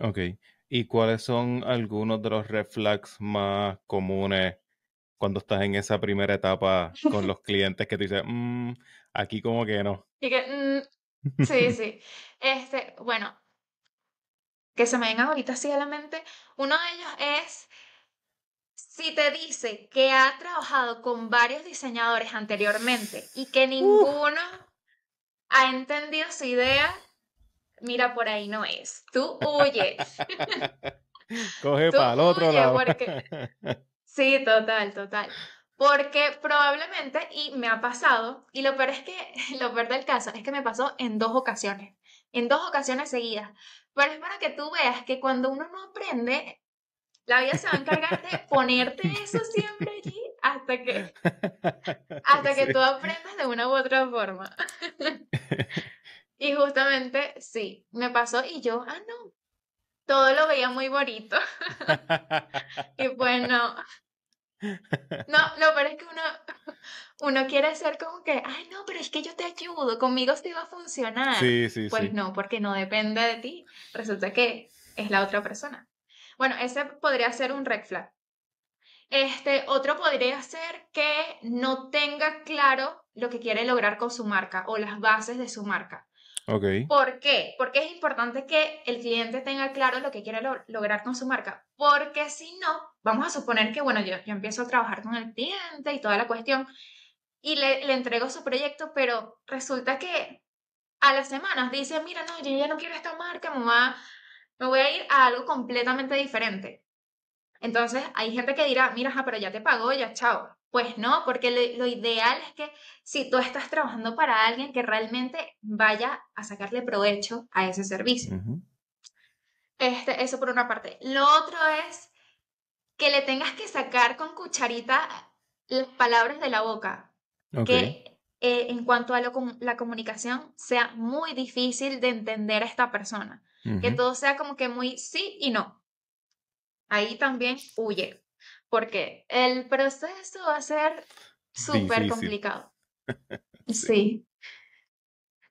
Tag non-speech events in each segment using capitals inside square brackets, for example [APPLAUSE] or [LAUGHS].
Ok. ¿Y cuáles son algunos de los red más comunes cuando estás en esa primera etapa con [LAUGHS] los clientes que te dicen, mm, aquí como que no? Y que, mm, sí, [LAUGHS] sí. Este, bueno, que se me vengan ahorita así a la mente, uno de ellos es si te dice que ha trabajado con varios diseñadores anteriormente y que ninguno ha entendido su idea, mira, por ahí no es. Tú huyes. [LAUGHS] Coge para el otro lado. [LAUGHS] Sí, total, total. Porque probablemente, y me ha pasado, y lo peor es que, [LAUGHS] lo peor del caso, es que me pasó en dos ocasiones, en dos ocasiones seguidas. Pero es para que tú veas que cuando uno no aprende, la vida se va a encargar de ponerte eso siempre allí hasta que, hasta que tú aprendas de una u otra forma. Y justamente, sí, me pasó y yo, ah, no, todo lo veía muy bonito. [LAUGHS] y bueno, pues no. No, pero es que uno, uno quiere ser como que, ay, no, pero es que yo te ayudo, conmigo esto va a funcionar. Sí, sí, pues no, porque no depende de ti. Resulta que es la otra persona. Bueno, ese podría ser un red flag. Este, otro podría ser que no tenga claro lo que quiere lograr con su marca o las bases de su marca. ¿Por qué? Porque es importante que el cliente tenga claro lo que quiere lograr con su marca, porque si no, vamos a suponer que, bueno, yo, yo empiezo a trabajar con el cliente y toda la cuestión y le, le entrego su proyecto, pero resulta que a las semanas dice, mira, no, yo ya no quiero esta marca, mamá, me voy a ir a algo completamente diferente. Entonces, hay gente que dirá, mira, ja, pero ya te pagó, ya chao. Pues no, porque lo, ideal es que si tú estás trabajando para alguien que realmente vaya a sacarle provecho a ese servicio. este, eso por una parte. Lo otro es que le tengas que sacar con cucharita las palabras de la boca. Que eh, en cuanto a la comunicación sea muy difícil de entender a esta persona. Que todo sea como que muy sí y no. Ahí también huye porque el proceso va a ser súper complicado. [LAUGHS] sí.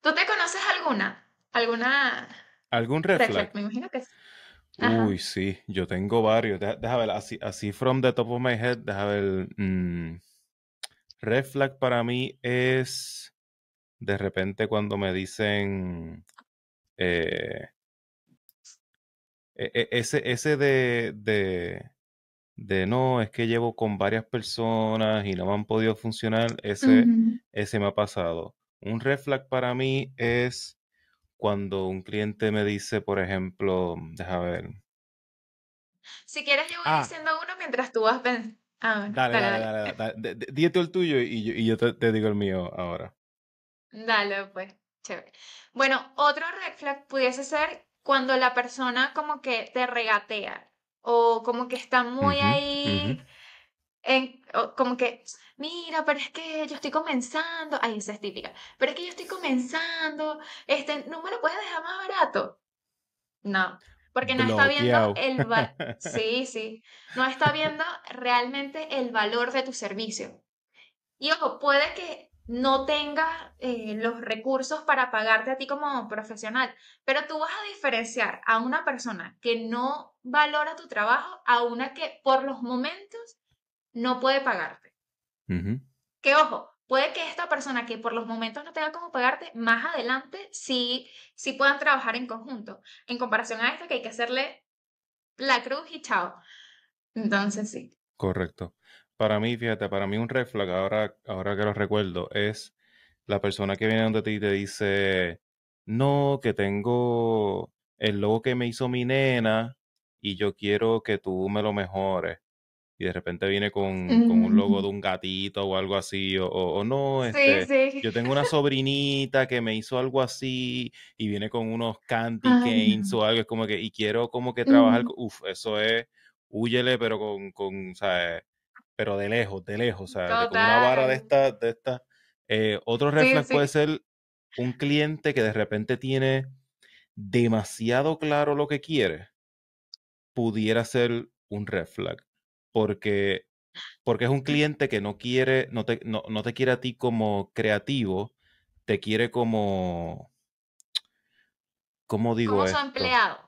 ¿Tú te conoces alguna? ¿Alguna? ¿Algún red, Me imagino que sí. Uy, sí, yo tengo varios. Deja, ver, así, así, from the top of my head, deja ver. Mm, red flag para mí es de repente cuando me dicen eh, e, e, ese, ese de, de de no, es que llevo con varias personas y no me han podido funcionar, ese, ese me ha pasado. Un red para mí es cuando un cliente me dice, por ejemplo, déjame ver. Si quieres, yo voy ah. diciendo uno mientras tú vas ven. Ah, dale, dale, dale. díete eh. el tuyo y yo, te, digo el mío ahora. Dale, pues, chévere. Bueno, otro red pudiese ser cuando la persona como que te regatea o como que está muy ahí, como que, mira, pero es que yo estoy comenzando, ahí esa es típica, pero es que yo estoy comenzando, este, no me lo puedes dejar más barato. No, porque no está viendo el [LAUGHS] sí, sí, no está viendo realmente el valor de tu servicio. Y ojo, puede que no tengas eh, los recursos para pagarte a ti como profesional, pero tú vas a diferenciar a una persona que no valora tu trabajo a una que por los momentos no puede pagarte. Que ojo, puede que esta persona que por los momentos no tenga cómo pagarte, más adelante sí, sí puedan trabajar en conjunto, en comparación a esto que hay que hacerle la cruz y chao. Entonces sí. Correcto para mí, fíjate, para mí un reflejo, ahora, ahora que lo recuerdo, es la persona que viene donde ti y te dice, no, que tengo el logo que me hizo mi nena y yo quiero que tú me lo mejores. Y de repente viene con, un logo de [LAUGHS] un gatito o algo así, o, no, este, yo tengo una sobrinita que me hizo algo así y viene con unos candy canes o algo, es como que, y quiero como que trabajar, uf, uff, eso es, huyele, pero con, con sea, pero de lejos, de lejos, o sea, con una vara de esta, de esta. Eh, otro reflex puede ser un cliente que de repente tiene demasiado claro lo que quiere, pudiera ser un red porque, porque es un mm. cliente que no quiere, no te, no, te quiere a ti como creativo, te quiere como, ¿cómo digo como empleado.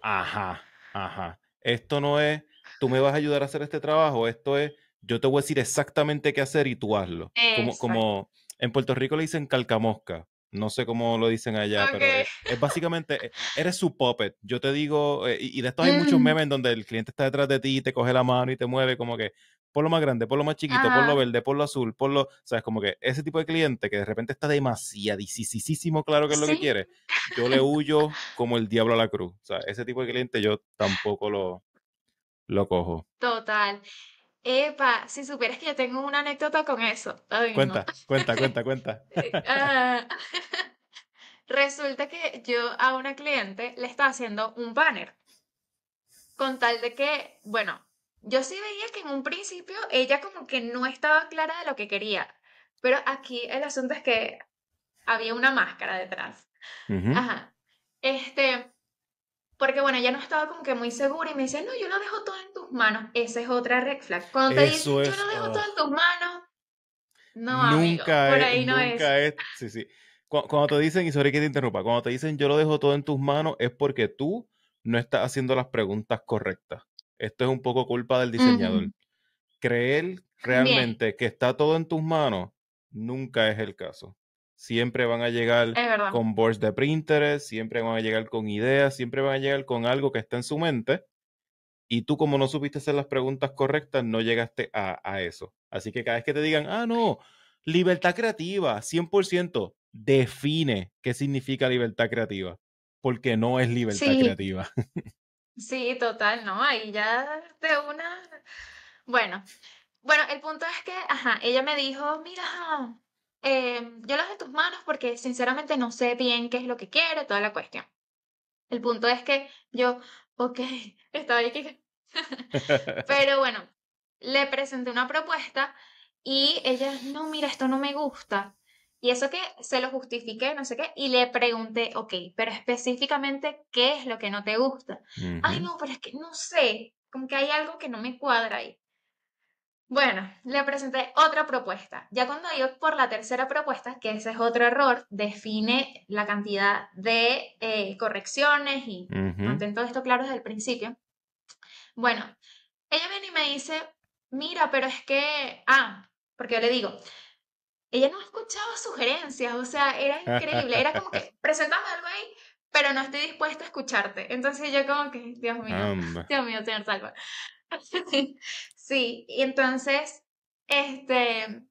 Ajá, ajá. Esto no es, tú me vas a ayudar a hacer este trabajo, esto es, yo te voy a decir exactamente qué hacer y tú hazlo. Como, como, en Puerto Rico le dicen calcamosca. No sé cómo lo dicen allá, pero es, básicamente, eh, eres su puppet. Yo te digo, eh, y, de esto hay muchos mm. memes donde el cliente está detrás de ti y te coge la mano y te mueve como que, por lo más grande, por lo más chiquito, por lo verde, por lo azul, por lo, sabes, como que ese tipo de cliente que de repente está demasiadísimo claro que es lo que quiere, yo le huyo como el diablo a la cruz. O sea, ese tipo de cliente yo tampoco lo, lo cojo. Total. Epa, si supieras que yo tengo una anécdota con eso. cuenta, cuenta, cuenta, [LAUGHS] cuenta, ah. resulta que yo a una cliente le estaba haciendo un banner. Con tal de que, bueno, yo sí veía que en un principio ella como que no estaba clara de lo que quería. Pero aquí el asunto es que había una máscara detrás. Ajá. Este, porque bueno, ya no estaba como que muy segura y me dice, no, yo lo dejo todo en tus manos. Esa es otra red flag. Cuando te dicen, yo lo dejo ah. todo en tus manos, no, nunca por ahí es, nunca es. Sí, sí. Cuando, te dicen, y sobre que te interrumpa, cuando te dicen yo lo dejo todo en tus manos, es porque tú no estás haciendo las preguntas correctas. Esto es un poco culpa del diseñador. Creer realmente que está todo en tus manos nunca es el caso siempre van a llegar con boards de printers, siempre van a llegar con ideas, siempre van a llegar con algo que está en su mente. Y tú, como no supiste hacer las preguntas correctas, no llegaste a, eso. Así que cada vez que te digan, ah, no, libertad creativa, 100%, define qué significa libertad creativa, porque no es libertad creativa. [LAUGHS] Sí, total, ¿no? Ahí ya de una... Bueno, bueno, el punto es que, ajá, ella me dijo, mira, Em, yo lo de tus manos porque sinceramente no sé bien qué es lo que quiere, toda la cuestión. El punto es que yo, ok, [LAUGHS] estaba ahí [LAUGHS] [LAUGHS] Pero bueno, le presenté una propuesta y ella, no, mira, esto no me gusta. Y eso que se lo justifiqué, no sé qué, y le pregunté, ok, pero específicamente, ¿qué es lo que no te gusta? Ay, no, pero es que no sé, como que hay algo que no me cuadra ahí. Bueno, le presenté otra propuesta. Ya cuando yo por la tercera propuesta, que ese es otro error, define la cantidad de eh, correcciones y mantén todo esto claro desde el principio. Bueno, ella viene y me dice, mira, pero es que, ah, porque yo le digo, ella no ha escuchado sugerencias, o sea, era increíble, era como que, [LAUGHS] presentame algo ahí, pero no estoy dispuesta a escucharte. Entonces yo como que, Dios mío, Dios mío, señor Salva. [LAUGHS] Sí, y entonces, este,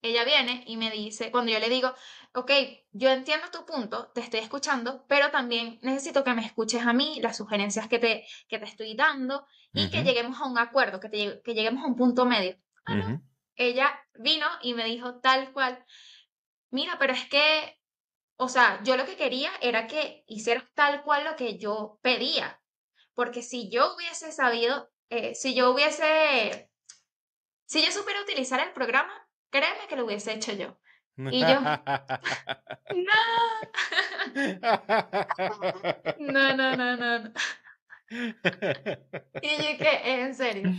ella viene y me dice, cuando yo le digo, ok, yo entiendo tu punto, te estoy escuchando, pero también necesito que me escuches a mí, las sugerencias que te, que te estoy dando y que lleguemos a un acuerdo, que, te, que lleguemos a un punto medio. Ah, ella vino y me dijo tal cual, mira, pero es que, o sea, yo lo que quería era que hicieras tal cual lo que yo pedía, porque si yo hubiese sabido eh, si yo hubiese, si yo supiera utilizar el programa, créeme que lo hubiese hecho yo. Y yo, [LAUGHS] no, no, no, no, no. y yo que, en serio.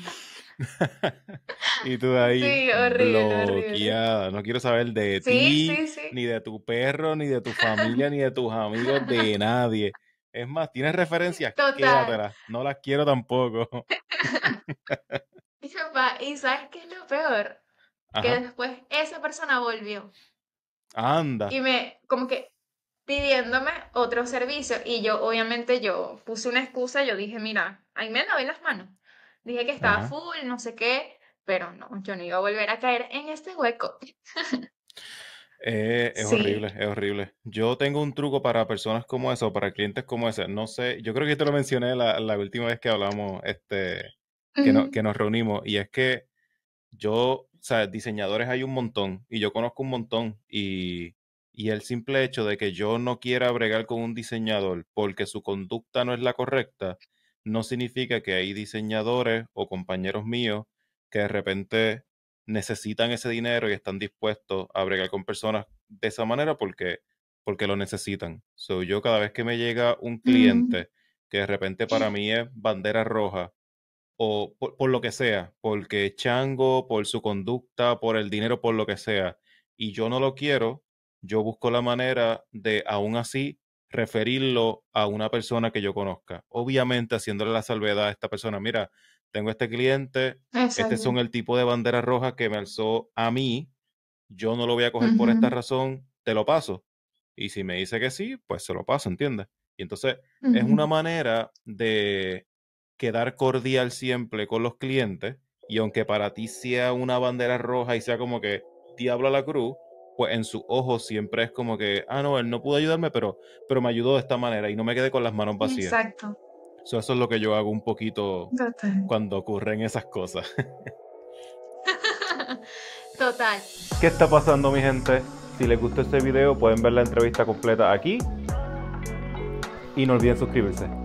[LAUGHS] y tú ahí sí, horrible, No quiero saber de ti, ni de tu perro, ni de tu familia, ni de tus amigos, de nadie. Es más, tienes referencias, quédatelas. No las quiero tampoco. [LAUGHS] y sabes qué es lo peor? Que después esa persona volvió. Anda. Y me, como que pidiéndome otro servicio. Y yo, obviamente, yo puse una excusa. Yo dije, mira, ahí me lavé las manos. Dije que estaba full, no sé qué. Pero no, yo no iba a volver a caer en este hueco. [LAUGHS] Eh, es horrible, es horrible. Yo tengo un truco para personas como eso, para clientes como ese. No sé, yo creo que te lo mencioné la, última vez que hablamos, este, que, nos reunimos, y es que yo, o sea, diseñadores hay un montón, y yo conozco un montón, y, y el simple hecho de que yo no quiera bregar con un diseñador porque su conducta no es la correcta, no significa que hay diseñadores o compañeros míos que de repente necesitan ese dinero y están dispuestos a bregar con personas de esa manera porque, porque lo necesitan. soy yo cada vez que me llega un mm. cliente que de repente para [LAUGHS] mí es bandera roja, o por, por, lo que sea, porque chango, por su conducta, por el dinero, por lo que sea, y yo no lo quiero, yo busco la manera de aún así referirlo a una persona que yo conozca. Obviamente haciéndole la salvedad a esta persona, mira, tengo este cliente, este son el tipo de bandera roja que me alzó a mí, yo no lo voy a coger por esta razón, te lo paso. Y si me dice que sí, pues se lo paso, ¿entiendes? Y entonces es una manera de quedar cordial siempre con los clientes y aunque para ti sea una bandera roja y sea como que diablo a la cruz, pues en sus ojos siempre es como que, ah, no, él no pudo ayudarme, pero, pero me ayudó de esta manera y no me quedé con las manos vacías. Exacto eso es lo que yo hago un poquito cuando ocurren esas cosas. [LAUGHS] Total. ¿Qué está pasando, mi gente? Si les gustó este video, pueden ver la entrevista completa aquí. Y no olviden suscribirse.